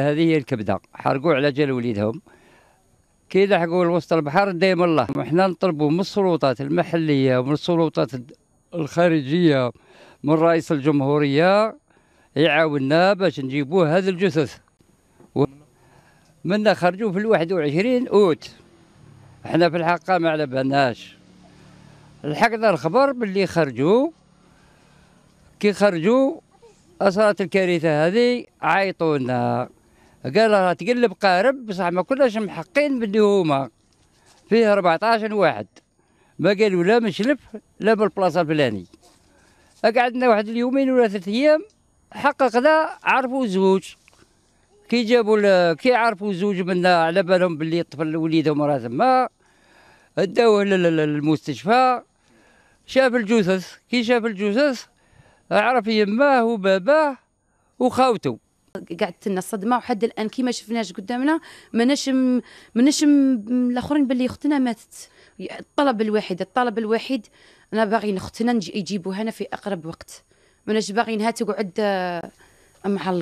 هذه هي الكبده حرقوا على جال وليدهم كي لحقوا الوسط البحر دايم الله وحنا نطلبوا من السلطات المحليه ومن السلطات الخارجيه من رئيس الجمهوريه يعاوننا باش نجيبوا هذا الجثث منا خرجوا في الواحد وعشرين اوت احنا في الحقا ما على بالناش لحقنا الخبر باللي خرجوا كي خرجوا اثرت الكارثه هذه عيطونا قال راه تقلب قارب بصح ما كناش محقين باللي هما فيه 14 واحد ما قالوا لا من شلف لا بالبلاصه الفلاني قعدنا واحد اليومين ولا ثلاث ايام حققنا عرفوا زوج كي جابوا كي عرفوا زوج منا على بالهم باللي الطفل وليدهم راه تما داوه للمستشفى شاف الجثث كي شاف الجثث عرف يماه وباباه وخاوته قعدت لنا الصدمه وحد الان كيما شفناش قدامنا ماناش ماناش الاخرين باللي اختنا ماتت الطلب الواحد الطلب الواحد انا باغي اختنا يجيبوها هنا في اقرب وقت ماناش باغينها تقعد آه، معلقه